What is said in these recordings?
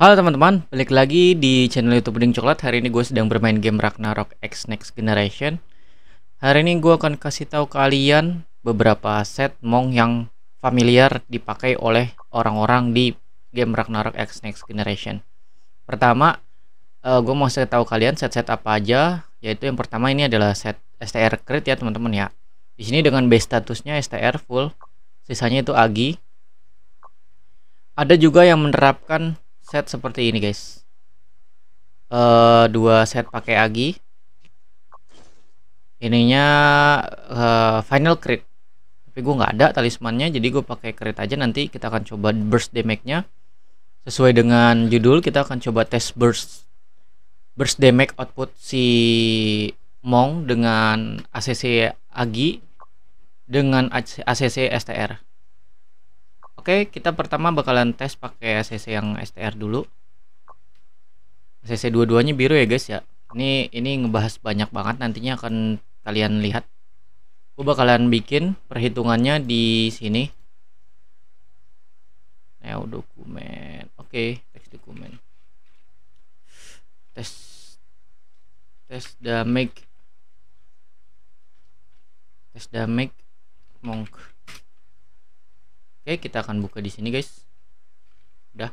Halo teman-teman, balik lagi di channel YouTube Ding Coklat. Hari ini gue sedang bermain game Ragnarok X Next Generation. Hari ini gue akan kasih tahu kalian beberapa set mong yang familiar dipakai oleh orang-orang di game Ragnarok X Next Generation. Pertama, uh, eh, gue mau kasih tahu kalian set-set apa aja. Yaitu yang pertama ini adalah set STR Crit ya teman-teman ya. Di sini dengan base statusnya STR full, sisanya itu Agi. Ada juga yang menerapkan set seperti ini guys uh, dua set pakai agi ininya uh, final crit tapi gue nggak ada talismannya jadi gue pakai crit aja nanti kita akan coba burst damage nya sesuai dengan judul kita akan coba tes burst burst damage output si Mong dengan ACC Agi dengan ACC STR Oke, kita pertama bakalan tes pakai CC yang STR dulu. CC dua-duanya biru ya guys ya. Ini ini ngebahas banyak banget nantinya akan kalian lihat. Gue bakalan bikin perhitungannya di sini. Neo dokumen. Oke, teks dokumen. Tes tes damage tes damage monk Oke, kita akan buka di sini, guys. Udah.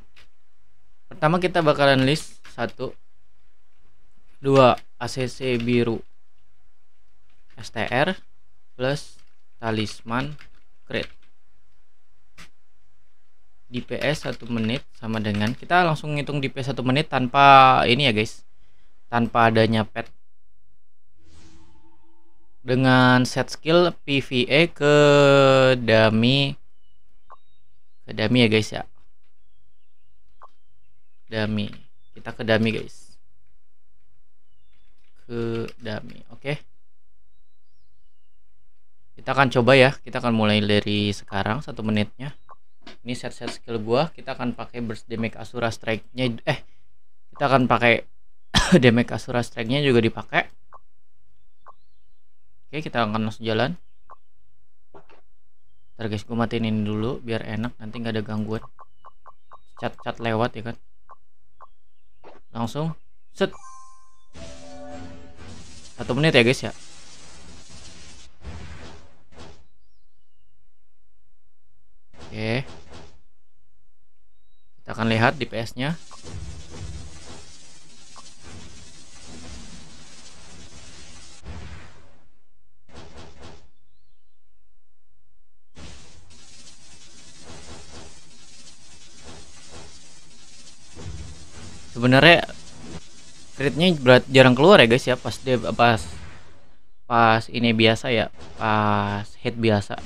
Pertama kita bakalan list 1 2 ACC biru STR plus talisman crate. DPS 1 menit sama dengan kita langsung ngitung DPS 1 menit tanpa ini ya, guys. Tanpa adanya pet dengan set skill PVE ke dummy ke dummy ya guys ya dummy kita ke dummy guys ke dummy oke okay. kita akan coba ya kita akan mulai dari sekarang satu menitnya ini set set skill gua kita akan pakai burst damage asura strike nya eh kita akan pakai damage asura strike nya juga dipakai oke okay, kita akan langsung jalan Ntar guys gue matiin ini dulu biar enak nanti nggak ada gangguan cat-cat lewat ya kan langsung set satu menit ya guys ya oke kita akan lihat DPS nya sebenarnya create berat jarang keluar ya guys ya pas dia pas pas ini biasa ya pas head biasa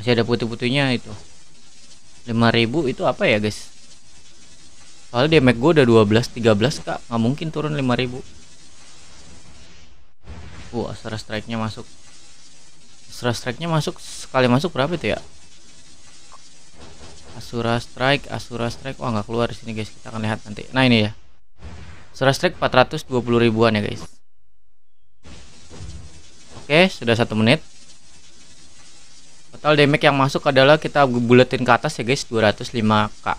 masih ada putih-putihnya itu 5000 itu apa ya guys soalnya damage gue udah 12 13 kak nggak mungkin turun 5000 wah uh, strike nya masuk strike nya masuk sekali masuk berapa itu ya Asura Strike, Asura Strike. Wah, nggak keluar di sini, guys. Kita akan lihat nanti. Nah, ini ya. Asura Strike 420 ribuan ya, guys. Oke, sudah satu menit. Total damage yang masuk adalah kita buletin ke atas ya, guys, 205k.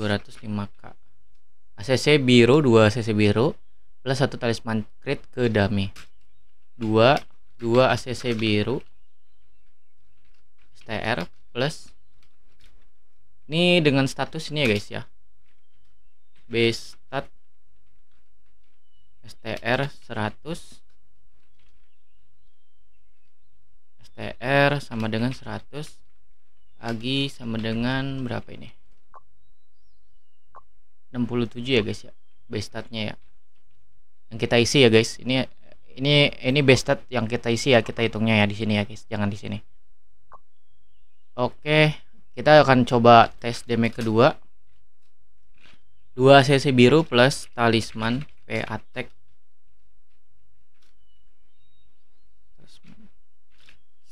205k. ACC biru, 2 ACC biru plus 1 talisman crit ke dummy. 2 2 ACC biru. STR plus ini dengan status ini ya guys ya base stat str 100 str sama dengan 100 agi sama dengan berapa ini 67 ya guys ya base statnya ya yang kita isi ya guys ini ini ini base stat yang kita isi ya kita hitungnya ya di sini ya guys jangan di sini Oke, kita akan coba tes damage kedua. 2 CC biru plus talisman P attack.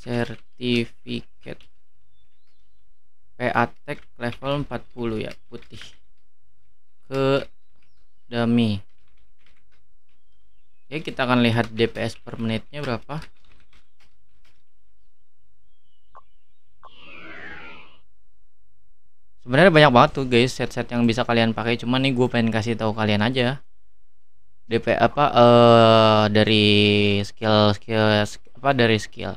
Sertifikat P attack level 40 ya, putih. Ke dummy. Oke, kita akan lihat DPS per menitnya berapa. sebenarnya banyak banget tuh guys set-set yang bisa kalian pakai cuman nih gue pengen kasih tahu kalian aja DP apa uh, dari skill skill apa dari skill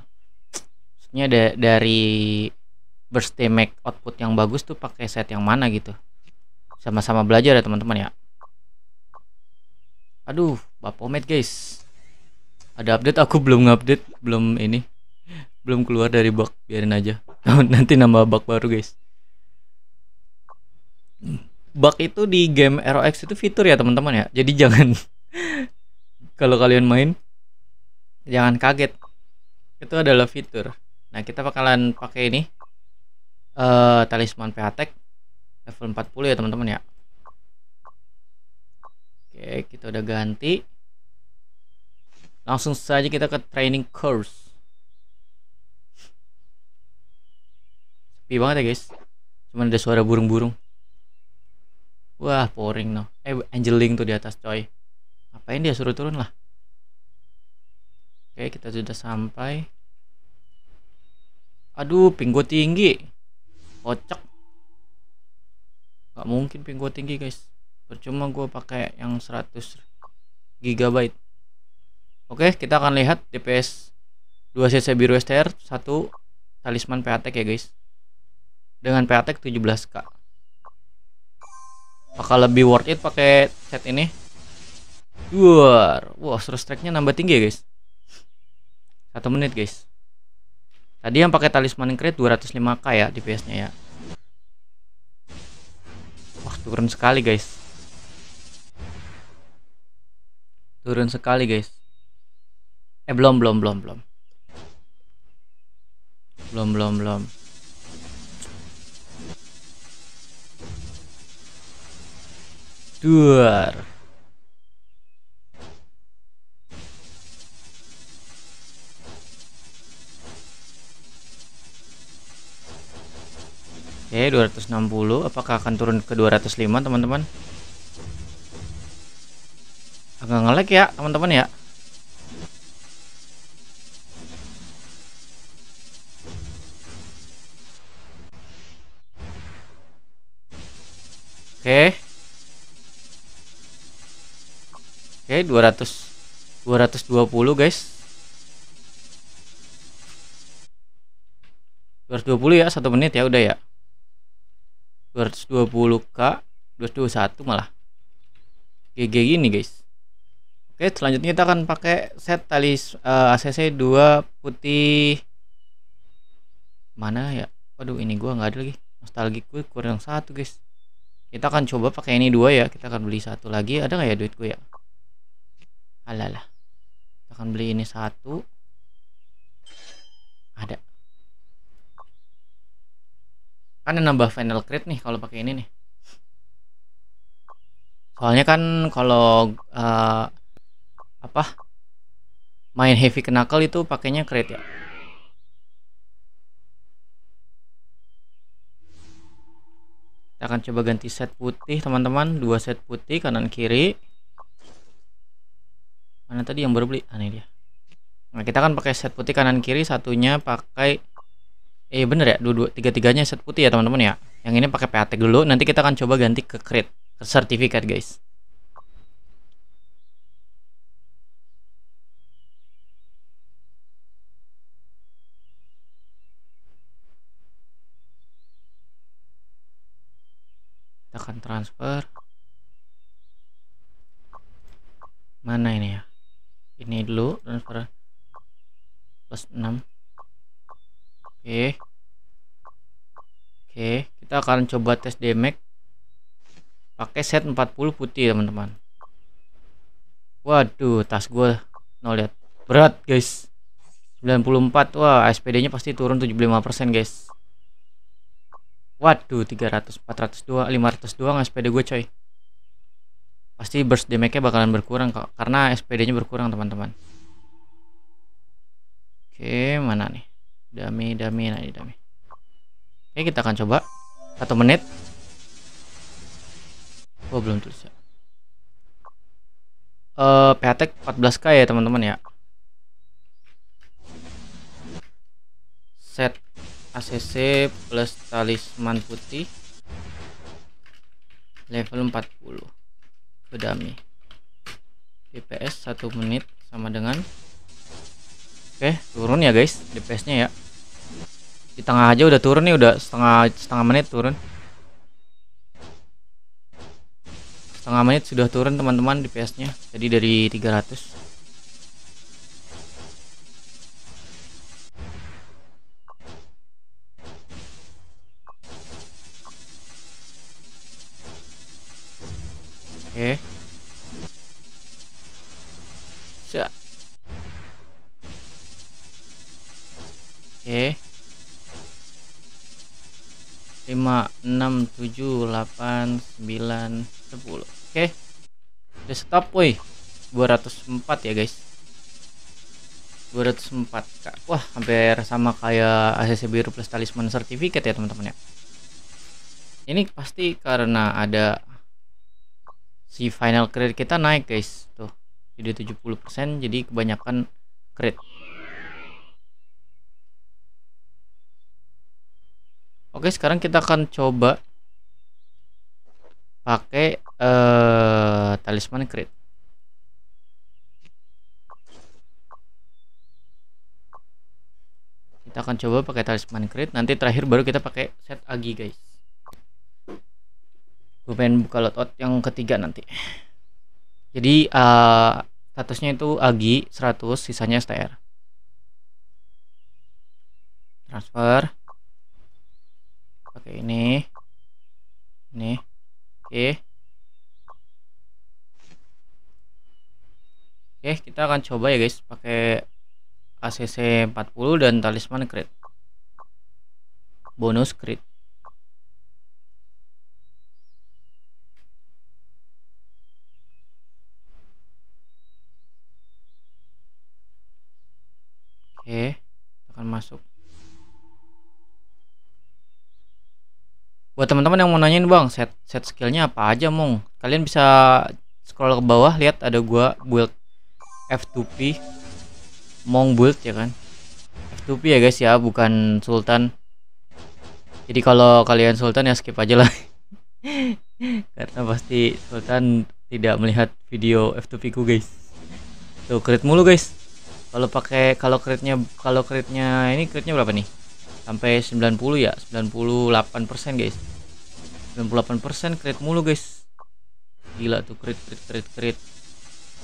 maksudnya da dari burst damage output yang bagus tuh pakai set yang mana gitu sama-sama belajar ya teman-teman ya aduh bapomet guys ada update aku belum ngupdate belum ini belum keluar dari bug biarin aja nanti nambah bug baru guys bug itu di game ROX itu fitur ya teman-teman ya. Jadi jangan kalau kalian main jangan kaget. Itu adalah fitur. Nah, kita bakalan pakai ini uh, talisman PHTech level 40 ya teman-teman ya. Oke, kita udah ganti. Langsung saja kita ke training course. Sepi banget ya, guys. Cuman ada suara burung-burung. Wah, boring no, Eh, Angeling tuh di atas coy. Ngapain dia suruh turun lah. Oke, kita sudah sampai. Aduh, pinggul tinggi. Kocok. Gak mungkin pinggul tinggi, guys. Percuma gue pakai yang 100 GB. Oke, kita akan lihat DPS 2 CC biru STR, 1 talisman PATK ya, guys. Dengan PATK 17K bakal lebih worth it pakai set ini Duar. Wah, wow, stress strike-nya nambah tinggi ya guys Satu menit guys Tadi yang pakai talisman crate 205k ya DPS nya ya Wah turun sekali guys Turun sekali guys Eh belum belum belum belum Belum belum belum Duar. Oke, 260. Apakah akan turun ke 205, teman-teman? Agak ngelek ya, teman-teman ya. Oke. Okay. Oke, 200 220 guys. 220 ya, 1 menit ya udah ya. 220k, 221 malah. GG gini guys. Oke, selanjutnya kita akan pakai set tali uh, ACC 2 putih mana ya? Waduh, ini gua nggak ada lagi. Nostalgia gue kurang satu guys. Kita akan coba pakai ini dua ya. Kita akan beli satu lagi. Ada nggak ya duit gue ya? alalah kita akan beli ini satu ada kan nambah final crate nih kalau pakai ini nih soalnya kan kalau uh, apa main heavy knuckle itu pakainya crate ya kita akan coba ganti set putih teman-teman dua set putih kanan kiri mana tadi yang baru beli aneh dia nah kita kan pakai set putih kanan kiri satunya pakai eh bener ya dua, dua tiga tiganya set putih ya teman-teman ya yang ini pakai PAT dulu nanti kita akan coba ganti ke kredit, ke sertifikat guys kita akan transfer mana ini ya ini dulu transfer plus 6 oke okay. oke okay. kita akan coba tes damage pakai set 40 putih teman-teman waduh tas gue no lihat berat guys 94 wah SPD nya pasti turun 75% guys waduh 300 402 502 SPD gue coy pasti burst damage-nya bakalan berkurang kok karena SPD-nya berkurang teman-teman oke mana nih dami dami nah ini dami oke kita akan coba satu menit oh belum tulis ya uh, eh, 14k e ya teman-teman ya set ACC plus talisman putih level 40 bedami DPS 1 menit sama dengan oke turun ya guys DPS nya ya di tengah aja udah turun nih udah setengah setengah menit turun setengah menit sudah turun teman-teman DPS nya jadi dari 300 Oke. Eh. Okay. Oke. Eh. lima enam tujuh delapan sembilan sepuluh Oke. Udah stop, woi. 204 ya, guys. 204 Kak. Wah, hampir sama kayak ACC biru plus talisman certificate ya, teman-teman ya. Ini pasti karena ada si final crit kita naik guys tuh jadi 70% jadi kebanyakan crit oke sekarang kita akan coba pakai uh, talisman crit kita akan coba pakai talisman crit nanti terakhir baru kita pakai set agi guys gue pengen buka lotot yang ketiga nanti jadi uh, statusnya itu agi 100 sisanya STR transfer oke ini ini oke oke kita akan coba ya guys pakai ACC 40 dan talisman crit bonus crit Oke, akan masuk. Buat teman-teman yang mau nanyain bang, set set skillnya apa aja mong? Kalian bisa scroll ke bawah lihat ada gua build F2P, mong build ya kan? F2P ya guys ya, bukan Sultan. Jadi kalau kalian Sultan ya skip aja lah, karena pasti Sultan tidak melihat video F2P ku guys. Tuh crit mulu guys. Kalau pakai kalau kreditnya kalau kreditnya ini kreditnya berapa nih? Sampai 90 ya, 98% guys. 98% kredit mulu guys. Gila tuh kredit kredit kredit kredit.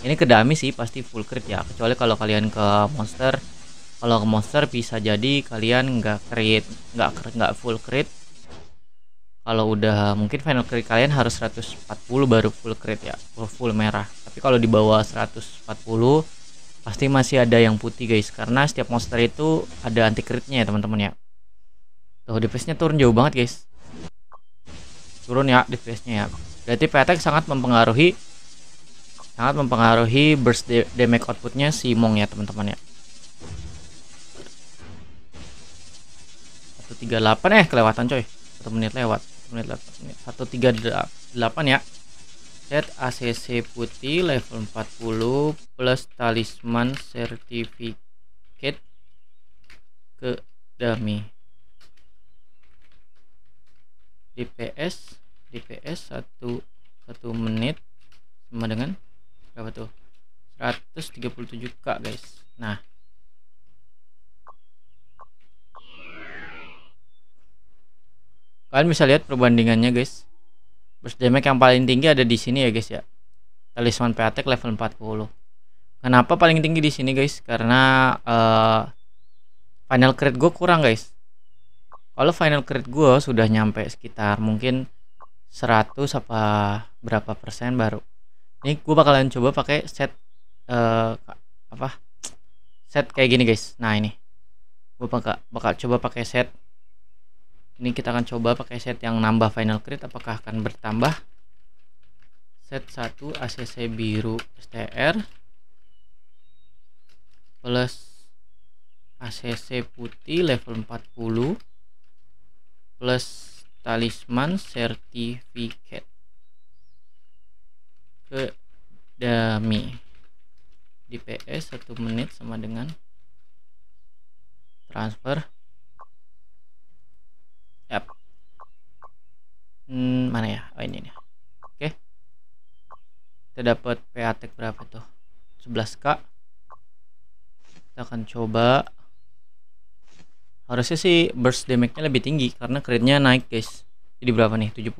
Ini ke dami sih pasti full kredit ya, kecuali kalau kalian ke monster. Kalau ke monster bisa jadi kalian nggak kredit nggak nggak full kredit. Kalau udah mungkin final kredit kalian harus 140 baru full kredit ya, full merah. Tapi kalau di bawah 140 pasti masih ada yang putih guys karena setiap monster itu ada anti critnya ya teman-teman ya tuh defense nya turun jauh banget guys turun ya defense nya ya berarti petek sangat mempengaruhi sangat mempengaruhi burst damage outputnya si Mong ya teman-teman ya 138 eh kelewatan coy satu menit lewat 1 menit lewat delapan ya set ACC putih level 40 plus talisman sertifikat ke dummy DPS DPS 1 1 menit sama dengan berapa tuh 137k guys nah kalian bisa lihat perbandingannya guys Terus damage yang paling tinggi ada di sini ya guys ya talisman petek level 40 kenapa paling tinggi di sini guys karena uh, final crit gue kurang guys kalau final crit gue sudah nyampe sekitar mungkin 100 apa berapa persen baru ini gue bakalan coba pakai set uh, apa set kayak gini guys nah ini gue bakal bakal coba pakai set ini kita akan coba pakai set yang nambah final crit apakah akan bertambah set 1 ACC biru STR plus ACC putih level 40 plus talisman sertifikat ke dami dps PS 1 menit sama dengan transfer Yap. Hmm, mana ya? Oh ini nih. Oke. Okay. Kita dapat PA tag berapa tuh? 11k. Kita akan coba harusnya sih burst damage-nya lebih tinggi karena crit-nya naik, guys. Jadi berapa nih? 70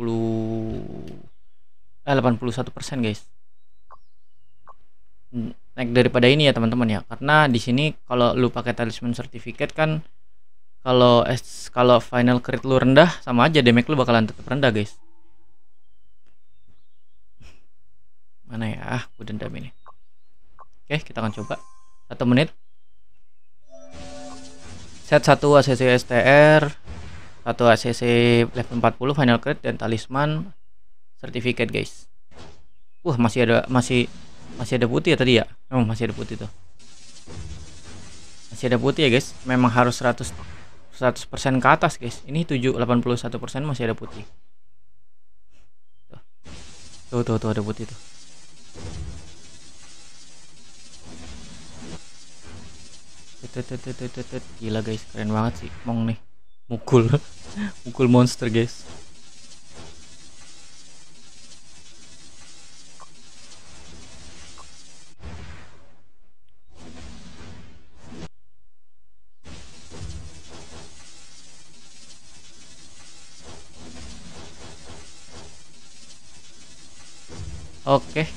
eh 81% guys. Hmm, naik daripada ini ya, teman-teman ya. Karena di sini kalau lu pakai talisman sertifikat kan kalau es kalau final crit lu rendah sama aja damage lu bakalan tetap rendah guys mana ya ah gue dendam ini oke kita akan coba satu menit set satu ACC STR satu ACC level 40 final crit dan talisman sertifikat guys wah masih ada masih masih ada putih ya tadi ya oh, masih ada putih tuh masih ada putih ya guys memang harus 100 100% ke atas guys ini 7 81% masih ada putih tuh tuh tuh ada putih tuh Gila guys keren banget sih Mong nih Mukul Mukul monster guys Oke.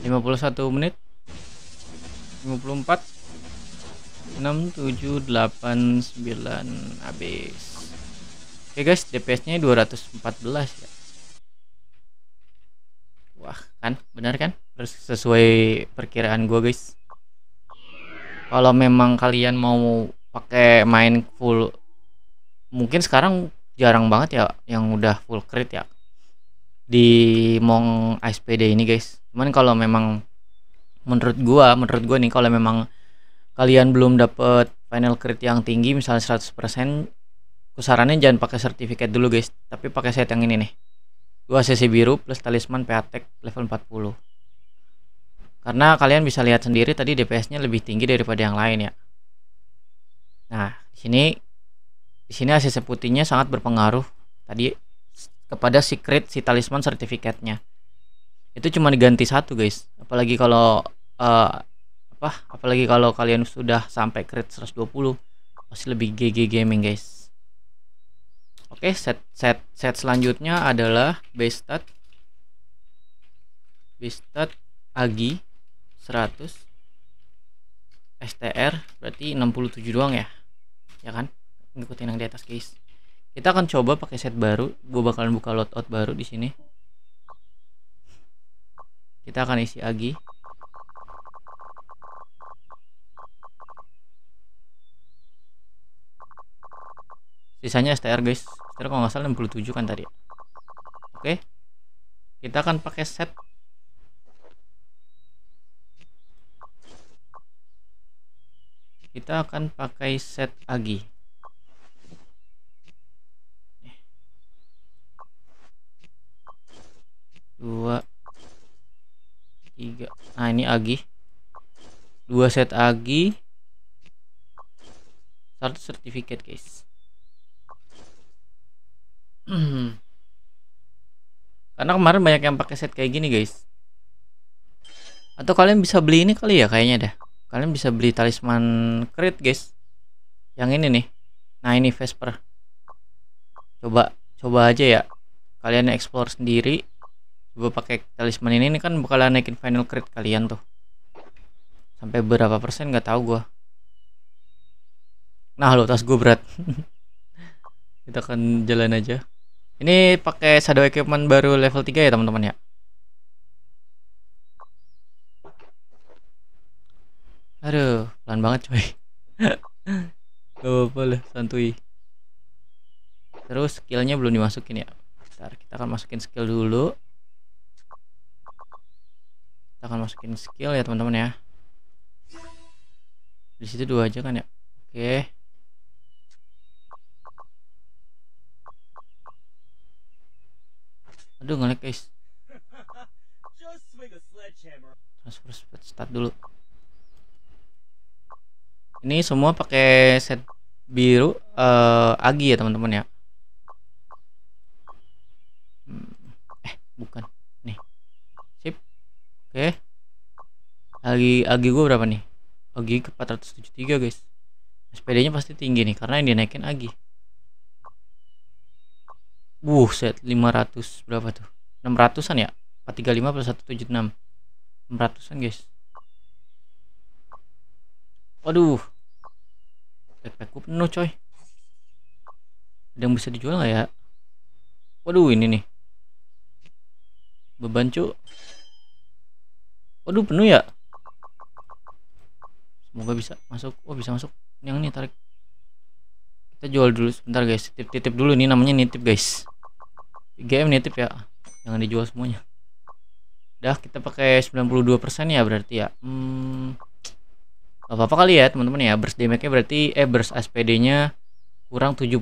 51 menit. 54 6 7 8 9 habis. Oke guys, DPS-nya 214 ya. Wah, kan benar kan? Sesuai perkiraan gua, guys. Kalau memang kalian mau pakai main full mungkin sekarang jarang banget ya yang udah full crit ya di Mong spd ini guys cuman kalau memang menurut gua menurut gua nih kalau memang kalian belum dapet final crit yang tinggi misalnya 100% kusarannya jangan pakai sertifikat dulu guys tapi pakai set yang ini nih 2 CC biru plus talisman peatek level 40 karena kalian bisa lihat sendiri tadi DPS nya lebih tinggi daripada yang lain ya nah di sini di sini ACC putihnya sangat berpengaruh tadi kepada secret si talisman sertifikatnya itu cuma diganti satu guys apalagi kalau uh, apa apalagi kalau kalian sudah sampai crit 120 pasti lebih GG gaming guys oke okay, set set set selanjutnya adalah base stat base stat agi 100 STR berarti 67 doang ya ya kan ngikutin yang di atas guys kita akan coba pakai set baru gue bakalan buka loadout baru di sini kita akan isi agi sisanya STR guys STR kalau nggak salah 67 kan tadi ya? oke kita akan pakai set kita akan pakai set agi nah ini agi dua set agi satu sertifikat guys karena kemarin banyak yang pakai set kayak gini guys atau kalian bisa beli ini kali ya kayaknya dah kalian bisa beli talisman crit guys yang ini nih nah ini Vesper coba coba aja ya kalian explore sendiri gue pakai talisman ini, ini kan bakalan naikin final crit kalian tuh sampai berapa persen nggak tahu gue nah lo tas gue berat kita akan jalan aja ini pakai shadow equipment baru level 3 ya teman-teman ya aduh pelan banget coy gak apa lah santuy terus skillnya belum dimasukin ya Bentar, kita akan masukin skill dulu kita akan masukin skill ya teman-teman ya di situ dua aja kan ya oke aduh ngelek guys transfer speed start dulu ini semua pakai set biru uh, agi ya teman-teman ya hmm. eh bukan Oke. Okay. Agi agi gue berapa nih? Agi ke 473 guys. SPD-nya pasti tinggi nih karena yang dinaikin agi. set 500 berapa tuh? 600-an ya? 435 plus 176. 600-an guys. Waduh. Backpack gue penuh coy. Ada yang bisa dijual gak ya? Waduh ini nih. Beban cu. Waduh penuh ya. Semoga bisa masuk. Oh bisa masuk. Yang ini tarik. Kita jual dulu sebentar guys. Titip titip dulu nih namanya nitip guys. GM nitip ya. Jangan dijual semuanya. Dah kita pakai 92% ya berarti ya. Hmm. Gak apa-apa kali ya teman-teman ya. Burst damage-nya berarti eh burst SPD-nya kurang 75%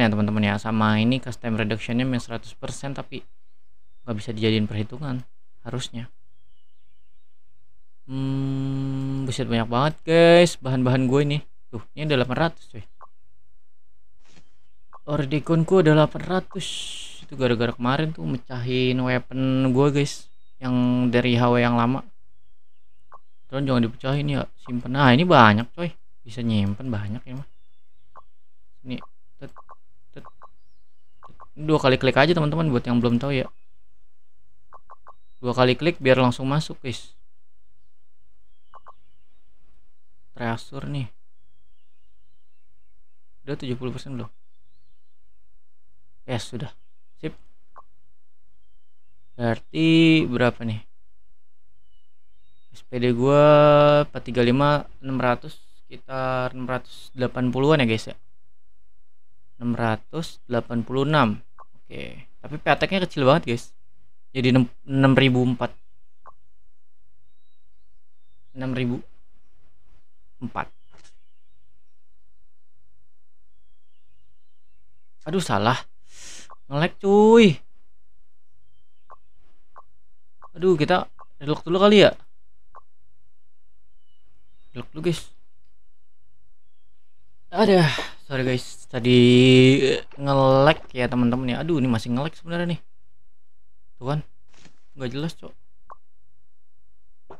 ya teman-teman ya sama ini custom reductionnya 100% tapi nggak bisa dijadiin perhitungan harusnya Hmm, buset banyak banget guys bahan-bahan gue ini Tuh, ini ada 800 cuy. Ordekonku ada 800. Itu gara-gara kemarin tuh mecahin weapon gue guys yang dari HW yang lama. Terus jangan dipecahin ya, simpen. Nah, ini banyak coy. Bisa nyimpen banyak ya mah. Ini dua kali klik aja teman-teman buat yang belum tahu ya. Dua kali klik biar langsung masuk guys. kasur nih udah 70% belum ya yes, sudah sip berarti berapa nih SPD gua 435 600 sekitar 680-an ya guys ya 686 oke tapi peteknya kecil banget guys jadi 6004 6000 4. Aduh salah. Ngelek cuy. Aduh kita relok dulu kali ya. Relok dulu guys. Ada, sorry guys. Tadi eh, ngelek ya teman-teman ya. Aduh ini masih ngelek sebenarnya nih. Tuhan kan. jelas, Cok.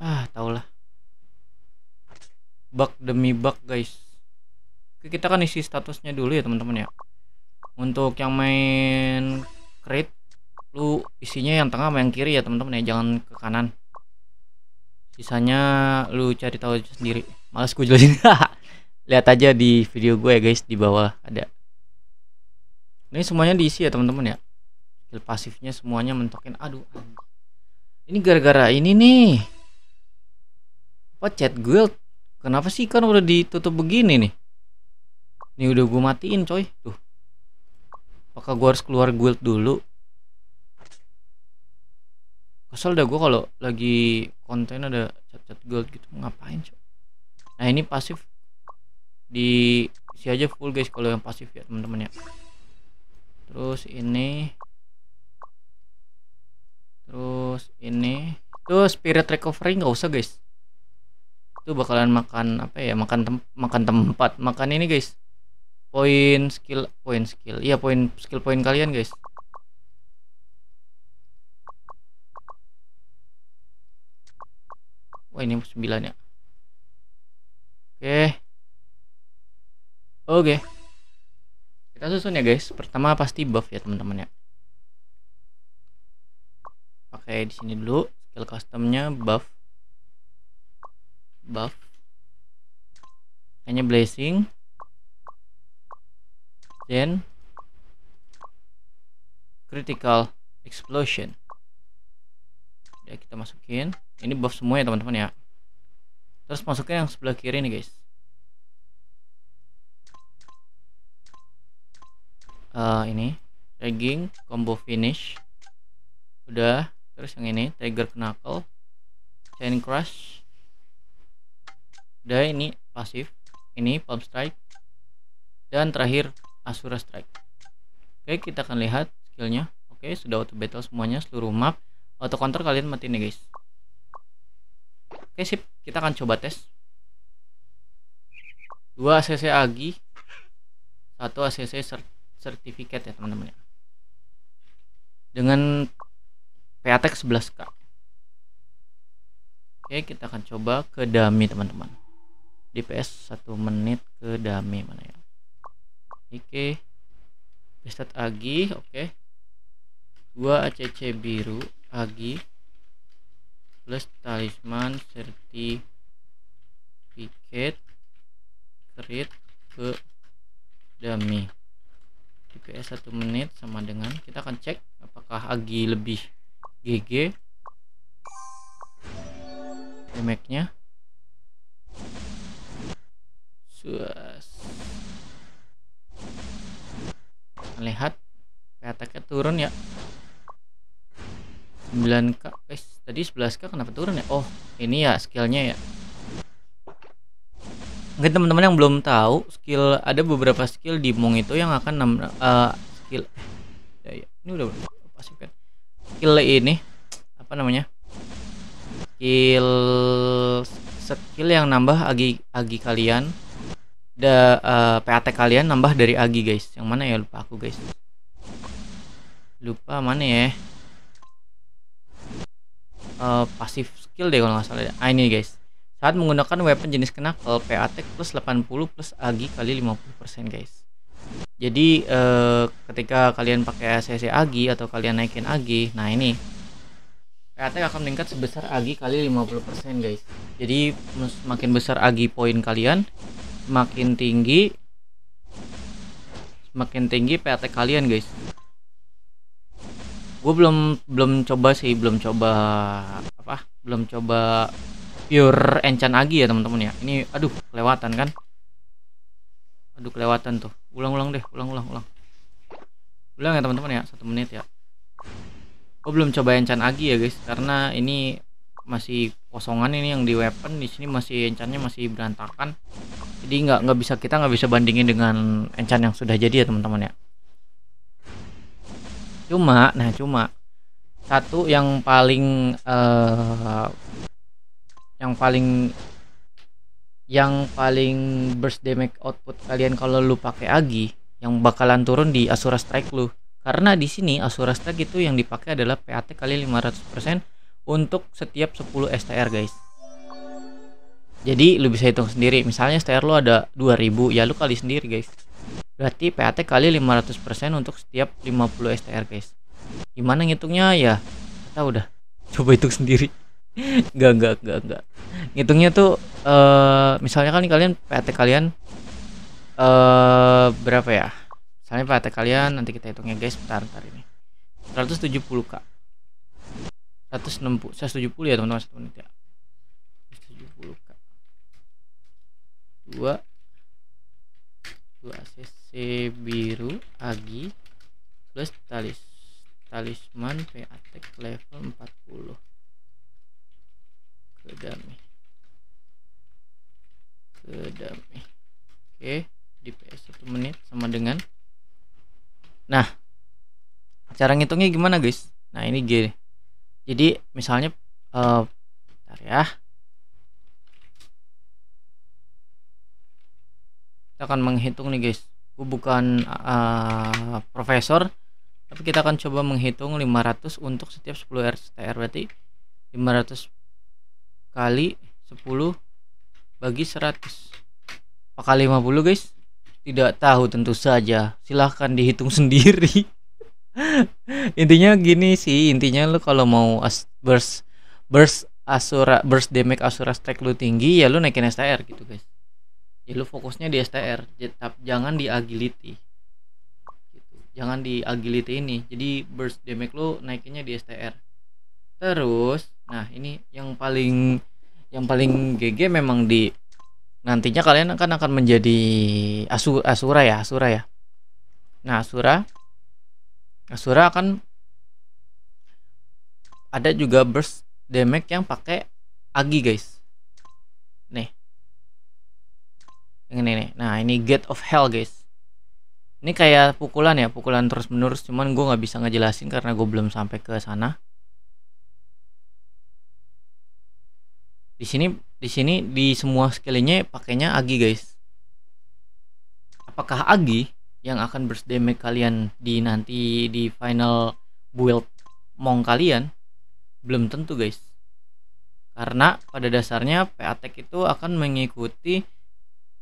Ah, tau lah bug demi bug guys kita kan isi statusnya dulu ya teman-teman ya untuk yang main crate lu isinya yang tengah yang kiri ya teman-teman ya jangan ke kanan sisanya lu cari tahu sendiri males gue jelasin lihat aja di video gue ya guys di bawah ada ini semuanya diisi ya teman-teman ya skill pasifnya semuanya mentokin aduh ini gara-gara ini nih apa chat guild Kenapa sih kan udah ditutup begini nih? Ini udah gue matiin coy. Tuh. Apakah gue harus keluar guild dulu? Kesel dah gue kalau lagi konten ada cat-cat guild gitu. Ngapain coy? Nah ini pasif di si aja full guys kalau yang pasif ya teman-teman ya. Terus ini terus ini Terus spirit recovery nggak usah guys itu bakalan makan apa ya makan tem makan tempat makan ini guys poin skill poin skill iya poin skill poin kalian guys wah ini 9 ya oke okay. oke okay. kita susun ya guys pertama pasti buff ya teman-teman ya pakai di sini dulu skill customnya buff buff hanya blessing then critical explosion ya kita masukin ini buff semua ya teman-teman ya terus masukin yang sebelah kiri nih guys uh, ini tagging combo finish udah terus yang ini tiger knuckle chain crush udah ini pasif ini palm strike dan terakhir asura strike oke kita akan lihat skillnya oke sudah auto battle semuanya seluruh map auto counter kalian mati nih ya, guys oke sip kita akan coba tes 2 cc Agi 1 ACC sertifikat ya teman-teman ya. dengan PATEX 11k Oke, kita akan coba ke dummy teman-teman. DPS 1 menit ke dami mana ya oke okay. Agi oke okay. 2 ACC biru Agi plus talisman piket crit ke dummy DPS 1 menit sama dengan kita akan cek apakah Agi lebih GG damage Suas. Lihat attack turun ya. 9k. Eh, tadi 11k kenapa turun ya? Oh, ini ya skillnya ya. Mungkin teman-teman yang belum tahu, skill ada beberapa skill di Mong itu yang akan uh, skill eh, ya, ya. Ini udah pasti kan. Skill ini apa namanya? Skill skill yang nambah agi agi kalian the uh, PAT kalian nambah dari Agi guys yang mana ya lupa aku guys lupa mana ya uh, eh, pasif skill deh kalau nggak salah ya. ah, ini guys saat menggunakan weapon jenis knuckle PAT plus 80 plus Agi kali 50% guys jadi uh, ketika kalian pakai CC Agi atau kalian naikin Agi nah ini PAT akan meningkat sebesar Agi kali 50% guys jadi semakin besar Agi poin kalian semakin tinggi semakin tinggi PT kalian guys gue belum belum coba sih belum coba apa belum coba pure enchant lagi ya teman-teman ya ini aduh kelewatan kan aduh kelewatan tuh ulang-ulang deh ulang-ulang ulang ulang ya teman-teman ya satu menit ya gue belum coba enchant lagi ya guys karena ini masih kosongan ini yang di weapon di sini masih encannya masih berantakan jadi nggak nggak bisa kita nggak bisa bandingin dengan encan yang sudah jadi ya teman-teman ya cuma nah cuma satu yang paling uh, yang paling yang paling burst damage output kalian kalau lu pakai agi yang bakalan turun di Asura Strike lu karena di sini Asura Strike itu yang dipakai adalah PAT kali 500% untuk setiap 10 STR guys jadi lu bisa hitung sendiri misalnya STR lu ada 2000 ya lu kali sendiri guys berarti PAT kali 500% untuk setiap 50 STR guys gimana ngitungnya ya kita udah coba hitung sendiri Gak, gak, gak, gak. ngitungnya tuh uh, misalnya kan kalian PAT kalian uh, berapa ya misalnya PAT kalian nanti kita hitungnya guys bentar bentar ini 170k 160 170 ya teman-teman satu menit ya 170 k 2 2 cc biru agi plus talis talisman PATEK level 40 ke kedami ke oke di PS 1 menit sama dengan nah cara ngitungnya gimana guys nah ini gini jadi misalnya uh, bentar ya kita akan menghitung nih guys gue bukan uh, profesor tapi kita akan coba menghitung 500 untuk setiap 10 RCTR berarti 500 kali 10 bagi 100 apakah 50 guys tidak tahu tentu saja silahkan dihitung sendiri intinya gini sih intinya lu kalau mau as burst burst asura burst damage asura stack lu tinggi ya lu naikin STR gitu guys ya lu fokusnya di STR jangan di agility gitu. jangan di agility ini jadi burst damage lu naikinnya di STR terus nah ini yang paling yang paling GG memang di nantinya kalian akan akan menjadi asu asura ya asura ya nah asura Asura kan ada juga burst damage yang pakai agi guys nih ini nih nah ini gate of hell guys ini kayak pukulan ya pukulan terus menerus cuman gue nggak bisa ngejelasin karena gue belum sampai ke sana di sini di sini di semua skillnya pakainya agi guys apakah agi yang akan damage kalian di nanti di final build mong kalian belum tentu guys karena pada dasarnya PATEK itu akan mengikuti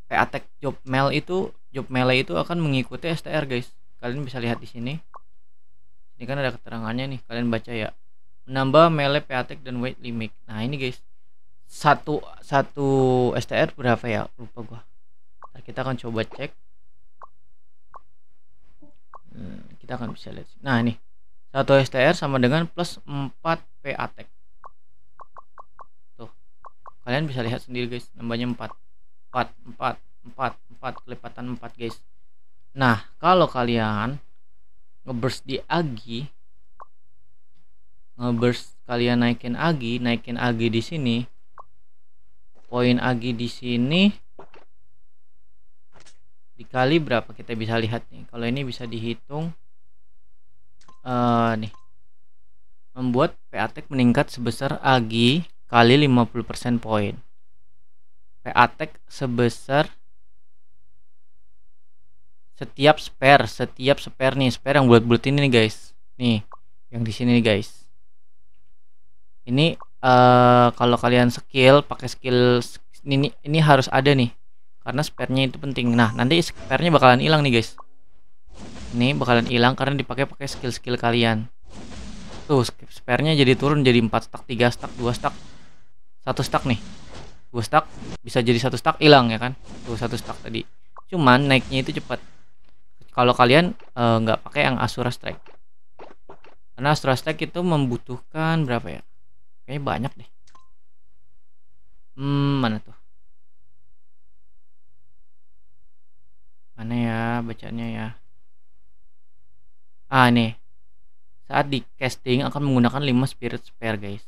PA attack e job mail itu job melee itu akan mengikuti STR guys kalian bisa lihat di sini ini kan ada keterangannya nih kalian baca ya menambah melee PA attack e dan weight limit nah ini guys satu satu STR berapa ya lupa gua kita akan coba cek hmm, kita akan bisa lihat nah ini satu STR sama dengan plus 4 PATEC tuh kalian bisa lihat sendiri guys nambahnya 4 4 4 4 4 kelipatan 4 guys nah kalau kalian ngeburst di agi ngeburst kalian naikin agi naikin agi di sini poin agi di sini dikali berapa kita bisa lihat nih kalau ini bisa dihitung uh, nih membuat PATEK meningkat sebesar AGI kali 50% poin PATEK sebesar setiap spare setiap spare nih spare yang bulat-bulat ini nih guys nih yang di sini nih guys ini uh, kalau kalian skill pakai skill ini ini harus ada nih karena spare itu penting. Nah, nanti spare bakalan hilang nih, guys. Ini bakalan hilang karena dipakai pakai skill-skill kalian. Tuh, spare jadi turun jadi 4 stack, 3 stack, 2 stack. 1 stack nih. 2 stack bisa jadi 1 stack hilang ya kan. Tuh, 1 stack tadi. Cuman naiknya itu cepat. Kalau kalian eh, nggak uh, pakai yang Asura Strike. Karena Asura Strike itu membutuhkan berapa ya? Kayaknya banyak deh. Hmm, mana tuh? mana ya bacanya ya ah nih saat di casting akan menggunakan 5 spirit spare guys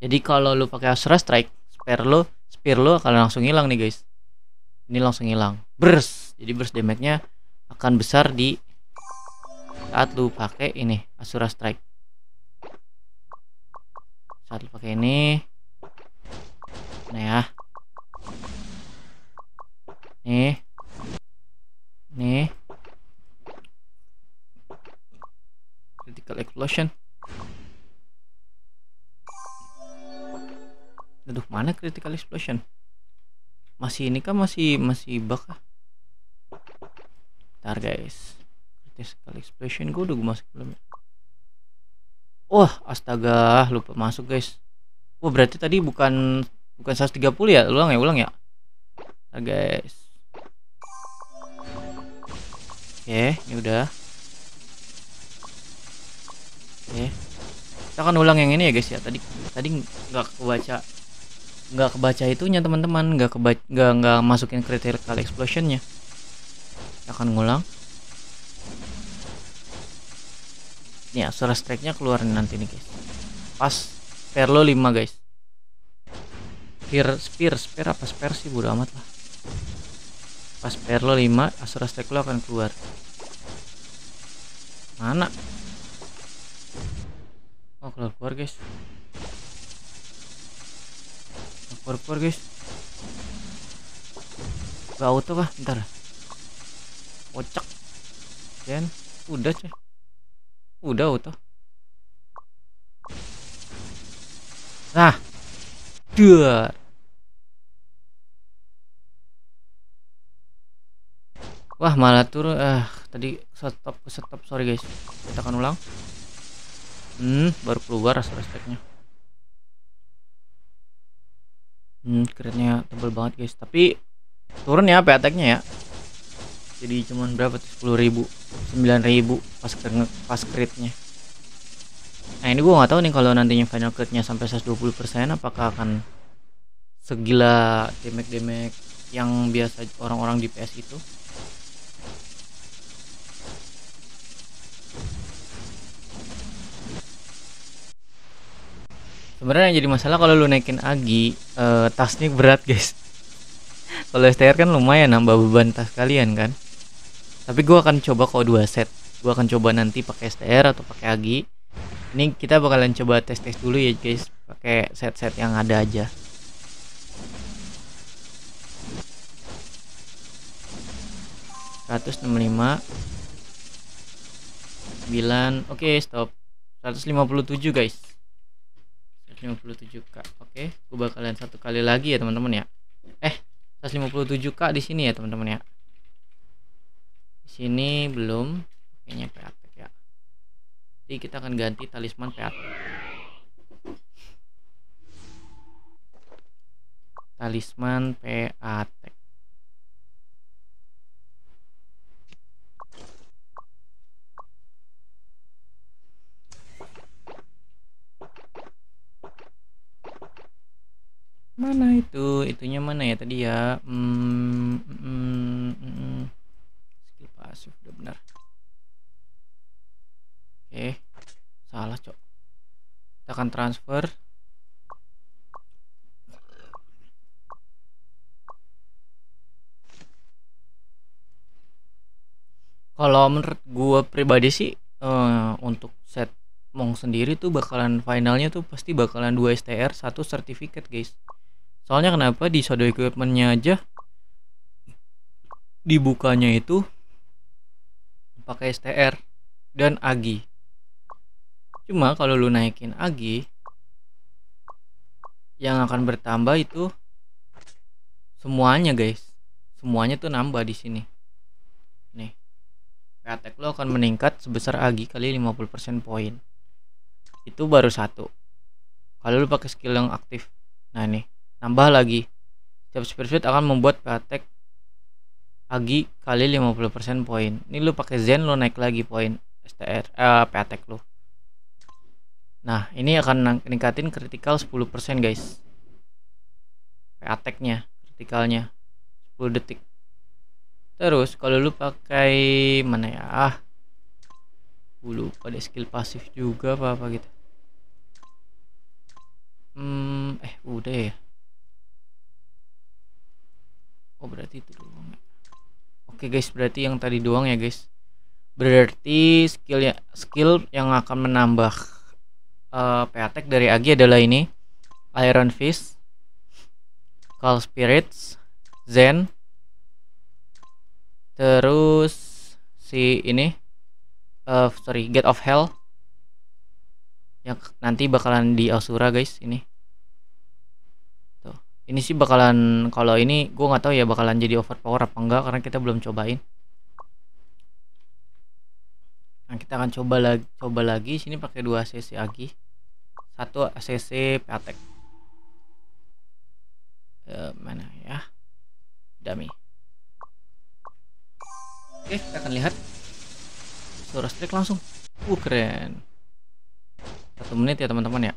jadi kalau lu pakai Asura Strike spare lu spear lu akan langsung hilang nih guys ini langsung hilang burst jadi burst damage nya akan besar di saat lu pakai ini Asura Strike saat lu pakai ini nah ya nih lotion aduh mana critical explosion masih ini kah masih masih bug ah? ntar guys critical explosion gue udah gue masuk belum ya? wah oh, astaga lupa masuk guys wah oh, berarti tadi bukan bukan 130 ya ulang ya ulang ya ntar guys oke ini udah Oke. Iya. Kita akan ulang yang ini ya guys ya. Tadi tadi nggak kebaca nggak kebaca itunya teman-teman, nggak kebaca nggak nggak masukin kriteria kali explosionnya. Kita akan ngulang. Ya, suara strike-nya keluar nanti nih guys. Pas perlo 5 guys. Spear, spear, spear apa spear sih bodo amat lah. Pas perlo 5, Asura stack lo akan keluar. Mana? oh keluar keluar guys keluar keluar guys gak auto kah ntar Wocak, dan udah cek. udah auto nah dua. wah malah turun eh tadi stop stop sorry guys kita akan ulang Hmm, baru keluar rasa respectnya. Hmm, kerennya tebal banget guys. Tapi turun ya peteknya ya. Jadi cuman berapa tuh sembilan ribu pas keren, pas crit Nah, ini gua nggak tahu nih kalau nantinya final crit-nya sampai 120% apakah akan segila damage-damage yang biasa orang-orang di PS itu. sebenarnya yang jadi masalah kalau lu naikin agi uh, tasnya berat guys kalau STR kan lumayan nambah beban tas kalian kan tapi gua akan coba kau dua set gua akan coba nanti pakai STR atau pakai agi ini kita bakalan coba tes tes dulu ya guys pakai set set yang ada aja seratus enam lima sembilan oke stop 157 guys 157k oke gue bakalan satu kali lagi ya teman-teman ya eh 157k di sini ya teman-teman ya di sini belum kayaknya PAT ya jadi kita akan ganti talisman PAT. talisman PAT. ya tadi ya hmm, hmm, hmm, skill pasif udah benar oke salah cok kita akan transfer kalau menurut gue pribadi sih uh, untuk set mong sendiri tuh bakalan finalnya tuh pasti bakalan 2 STR satu sertifikat guys soalnya kenapa di shadow equipmentnya aja dibukanya itu pakai STR dan Agi cuma kalau lu naikin Agi yang akan bertambah itu semuanya guys semuanya tuh nambah di sini nih attack lo akan meningkat sebesar Agi kali 50% poin itu baru satu kalau lu pakai skill yang aktif nah nih Tambah lagi, setiap spirit akan membuat praktek pagi kali 50% poin. Ini lu pakai Zen lu naik lagi poin STR eh, PATEK lu. Nah, ini akan ningkatin critical 10% guys. PATEK-nya, critical-nya 10 detik. Terus kalau lu pakai mana ya? Ah. Bulu pada skill pasif juga apa apa gitu. Hmm, eh udah ya oh berarti itu doang ya. oke guys berarti yang tadi doang ya guys berarti skill ya skill yang akan menambah uh, dari Agi adalah ini Iron Fist Call Spirits Zen terus si ini uh, sorry Gate of Hell yang nanti bakalan di Asura guys ini ini sih bakalan kalau ini gue nggak tahu ya bakalan jadi overpower apa enggak karena kita belum cobain nah kita akan coba lagi coba lagi sini pakai dua cc lagi satu cc Patek e, mana ya dami? oke kita akan lihat suara strike langsung uh keren satu menit ya teman-teman ya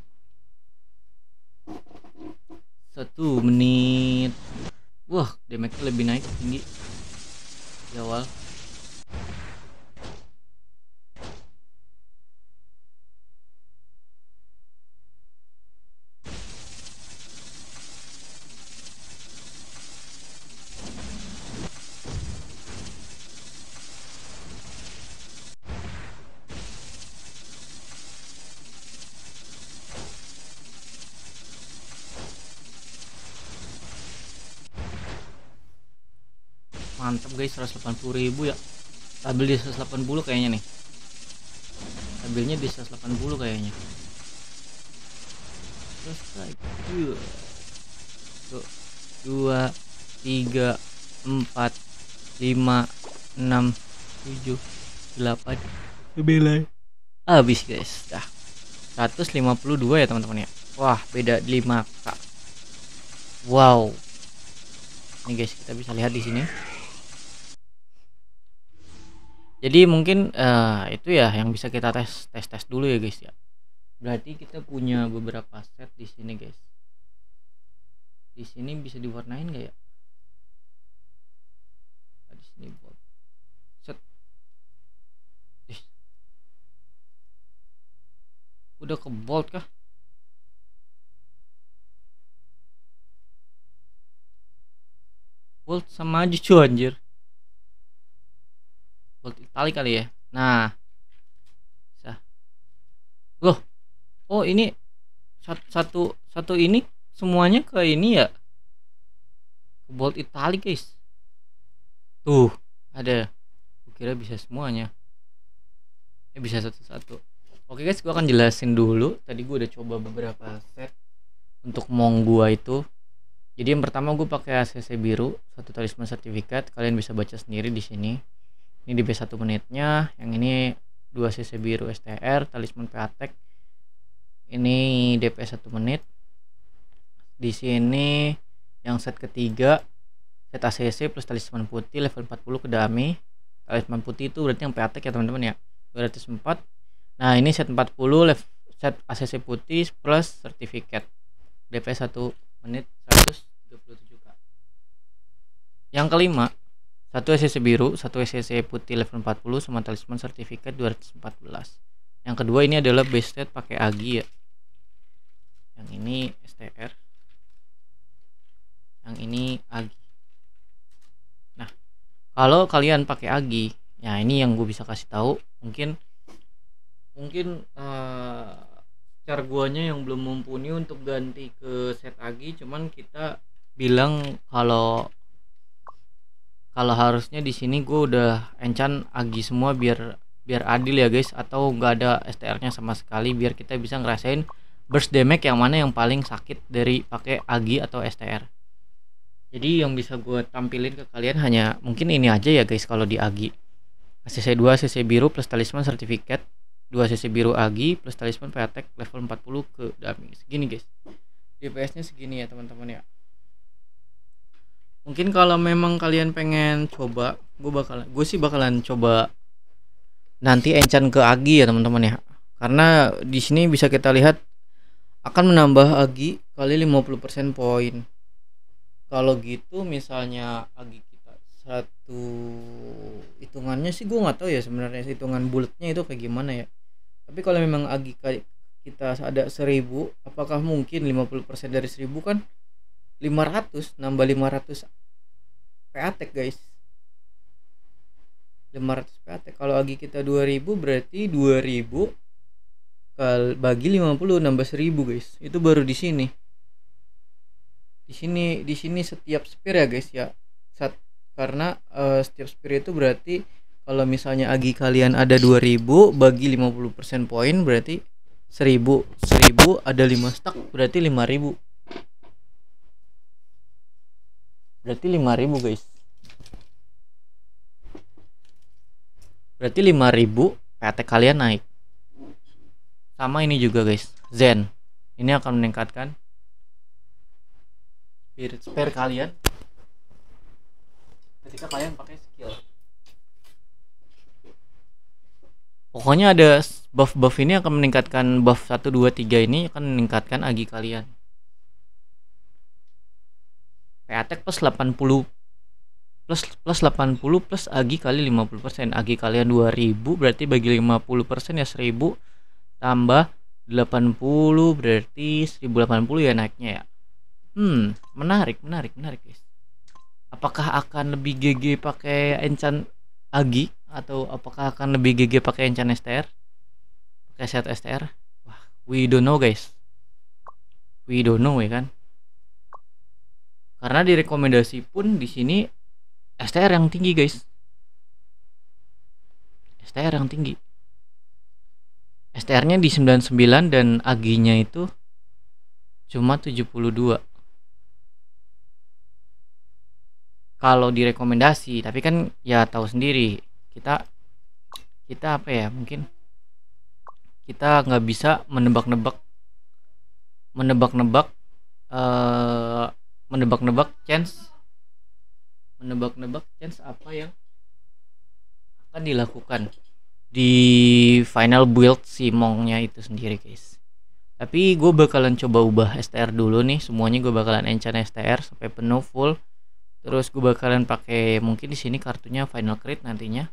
satu menit wah damage lebih naik tinggi di awal mantap guys 180 ribu ya stabil di 180 kayaknya nih stabilnya di 180 kayaknya terus like dua tiga empat lima enam tujuh delapan lebih habis guys dah 152 ya teman-teman ya wah beda 5k wow ini guys kita bisa lihat di sini jadi mungkin uh, itu ya yang bisa kita tes tes tes dulu ya guys ya. Berarti kita punya beberapa set di sini guys. Di sini bisa diwarnain gak ya? Ah, di sini bold. Set. Ih. Udah ke bold kah? bolt sama aja cuy anjir bold italic kali ya nah bisa loh oh ini satu satu, ini semuanya ke ini ya ke bold italic guys tuh ada gue kira bisa semuanya eh bisa satu-satu oke guys gue akan jelasin dulu tadi gue udah coba beberapa set untuk mong gua itu jadi yang pertama gue pakai ACC biru satu talisman sertifikat kalian bisa baca sendiri di sini ini di B1 menitnya yang ini 2 cc biru STR talisman Patek ini DP 1 menit di sini yang set ketiga set ACC plus talisman putih level 40 ke dami talisman putih itu berarti yang Patek ya teman-teman ya 204 nah ini set 40 level set ACC putih plus sertifikat DP 1 menit 137k yang kelima satu SCC biru, satu SCC putih level 40 sama talisman sertifikat 214. Yang kedua ini adalah base set pakai Agi ya. Yang ini STR. Yang ini Agi. Nah, kalau kalian pakai Agi, ya ini yang gue bisa kasih tahu, mungkin mungkin uh, cara guanya yang belum mumpuni untuk ganti ke set agi cuman kita bilang kalau kalau harusnya di sini gue udah encan agi semua biar biar adil ya guys atau gak ada STR-nya sama sekali biar kita bisa ngerasain burst damage yang mana yang paling sakit dari pakai agi atau STR. Jadi yang bisa gue tampilin ke kalian hanya mungkin ini aja ya guys kalau di agi. CC 2 CC biru plus talisman sertifikat 2 CC biru agi plus talisman petek level 40 ke damage segini guys. DPS-nya segini ya teman-teman ya mungkin kalau memang kalian pengen coba gue bakal gue sih bakalan coba nanti encan ke agi ya teman-teman ya karena di sini bisa kita lihat akan menambah agi kali 50% poin kalau gitu misalnya agi kita satu hitungannya sih gue nggak tahu ya sebenarnya hitungan bulatnya itu kayak gimana ya tapi kalau memang agi kita ada seribu, apakah mungkin 50% dari seribu kan 500 nambah 500 PATEK guys 500 PATEK kalau lagi kita 2000 berarti 2000 kalau bagi 50 nambah 1000 guys itu baru di sini di sini di sini setiap spear ya guys ya Sat, karena uh, setiap spear itu berarti kalau misalnya agi kalian ada 2000 bagi 50% poin berarti 1000 1000 ada 5 stack berarti 5000 berarti 5000 guys berarti 5000 PT kalian naik sama ini juga guys Zen ini akan meningkatkan spirit spare kalian ketika kalian pakai skill pokoknya ada buff-buff ini akan meningkatkan buff 1, 2, 3 ini akan meningkatkan agi kalian Patek plus 80 plus plus 80 plus agi kali 50%. Agi kalian 2000 berarti bagi 50% ya 1000 tambah 80 berarti 1080 ya naiknya ya. Hmm, menarik, menarik, menarik guys. Apakah akan lebih GG pakai enchant agi atau apakah akan lebih GG pakai enchant STR? Pakai set STR? Wah, we don't know guys. We don't know ya kan karena di rekomendasi pun di sini STR yang tinggi guys STR yang tinggi STR nya di 99 dan AG nya itu cuma 72 kalau di rekomendasi tapi kan ya tahu sendiri kita kita apa ya mungkin kita nggak bisa menebak-nebak menebak-nebak eh, menebak-nebak chance menebak-nebak chance apa yang akan dilakukan di final build si Mongnya itu sendiri guys tapi gue bakalan coba ubah STR dulu nih semuanya gue bakalan enchant STR sampai penuh full terus gue bakalan pakai mungkin di sini kartunya final crit nantinya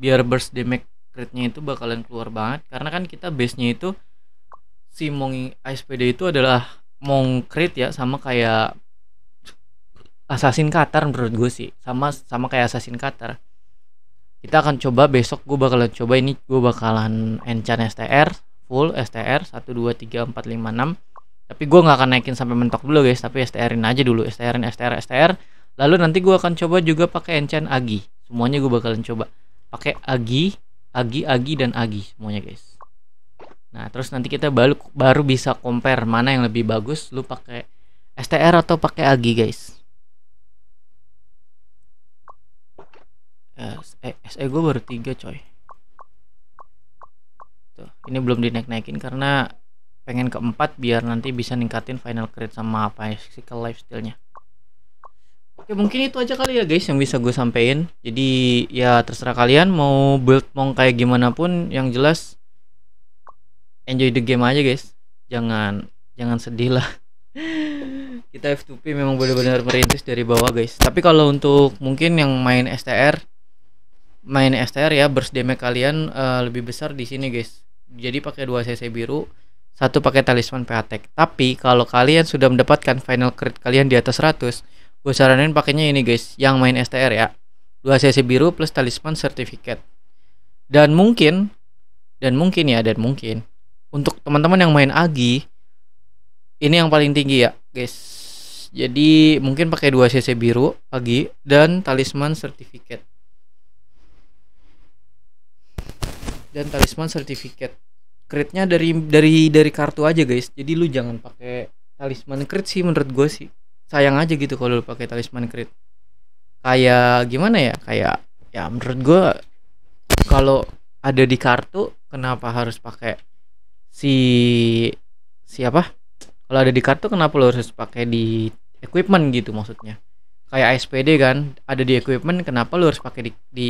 biar burst damage critnya itu bakalan keluar banget karena kan kita base nya itu si Mong SPD itu adalah Mong crit ya sama kayak Assassin Qatar menurut gue sih sama sama kayak Assassin Qatar kita akan coba besok gue bakalan coba ini gue bakalan enchant STR full STR 1 2 3 4 5 6 tapi gue nggak akan naikin sampai mentok dulu guys tapi str STRin aja dulu str STRin STR STR lalu nanti gue akan coba juga pakai enchant Agi semuanya gue bakalan coba pakai Agi Agi Agi dan Agi semuanya guys nah terus nanti kita baru baru bisa compare mana yang lebih bagus lu pakai STR atau pakai Agi guys SE, eh, SE gue baru tiga coy Tuh, ini belum dinaik-naikin karena pengen keempat biar nanti bisa ningkatin final grade sama apa physical lifestyle-nya Oke mungkin itu aja kali ya guys yang bisa gue sampein Jadi ya terserah kalian mau build mau kayak gimana pun Yang jelas enjoy the game aja guys Jangan jangan sedih lah Kita F2P memang benar-benar merintis dari bawah guys Tapi kalau untuk mungkin yang main STR main STR ya burst damage kalian uh, lebih besar di sini guys jadi pakai dua CC biru satu pakai talisman Peatek. tapi kalau kalian sudah mendapatkan final crit kalian di atas 100 gue saranin pakainya ini guys yang main STR ya dua CC biru plus talisman certificate dan mungkin dan mungkin ya dan mungkin untuk teman-teman yang main agi ini yang paling tinggi ya guys jadi mungkin pakai dua CC biru agi dan talisman certificate dan talisman sertifikat kreditnya dari dari dari kartu aja guys jadi lu jangan pakai talisman kredit sih menurut gue sih sayang aja gitu kalau lu pakai talisman kredit kayak gimana ya kayak ya menurut gue kalau ada di kartu kenapa harus pakai si siapa kalau ada di kartu kenapa lu harus pakai di equipment gitu maksudnya kayak SPD kan ada di equipment kenapa lu harus pakai di, di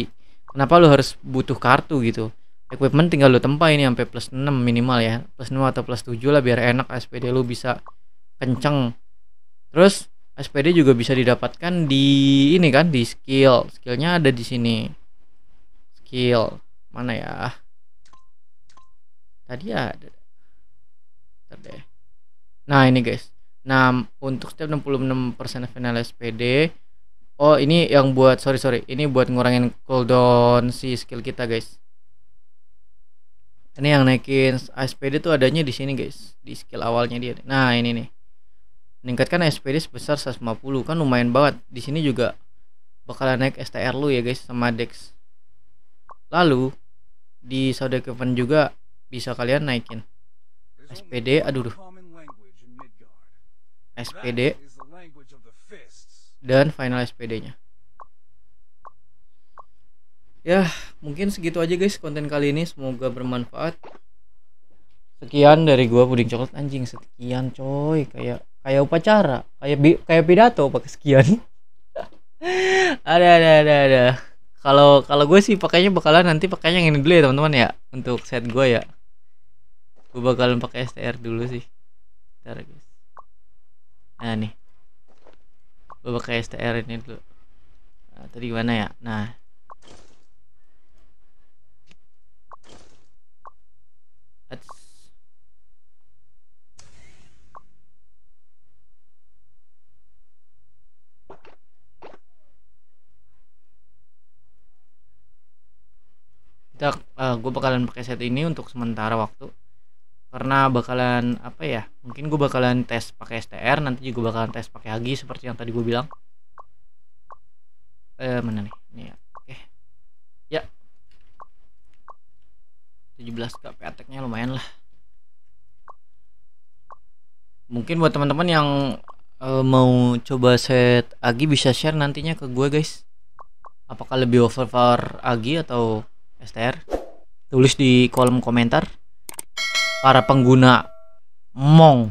kenapa lu harus butuh kartu gitu equipment tinggal lo tempa ini sampai plus 6 minimal ya plus 6 atau plus 7 lah biar enak SPD lu bisa kenceng terus SPD juga bisa didapatkan di ini kan di skill skillnya ada di sini skill mana ya tadi ada deh nah ini guys nah untuk setiap 66% final SPD oh ini yang buat sorry sorry ini buat ngurangin cooldown si skill kita guys ini yang naikin SPD tuh adanya di sini guys di skill awalnya dia nah ini nih meningkatkan SPD sebesar 150 kan lumayan banget di sini juga bakalan naik STR lu ya guys sama Dex lalu di Saudi Kevin juga bisa kalian naikin SPD aduh duh. SPD dan final SPD nya ya mungkin segitu aja guys konten kali ini semoga bermanfaat sekian dari gua puding coklat anjing sekian coy kayak kayak upacara kayak bi kayak pidato pakai sekian ada ada ada ada kalau kalau gue sih pakainya bakalan nanti pakainya yang ini dulu ya teman-teman ya untuk set gue ya gue bakalan pakai STR dulu sih Bentar, guys nah nih gue pakai STR ini dulu nah, tadi gimana ya nah kita uh, eh, gue bakalan pakai set ini untuk sementara waktu karena bakalan apa ya mungkin gue bakalan tes pakai STR nanti juga bakalan tes pakai agi seperti yang tadi gue bilang eh mana nih ini ya oke ya 17 kp attacknya lumayan lah mungkin buat teman-teman yang uh, mau coba set Agi bisa share nantinya ke gue guys apakah lebih overpower Agi atau STR tulis di kolom komentar para pengguna Mong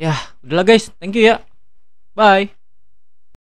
ya udahlah guys thank you ya bye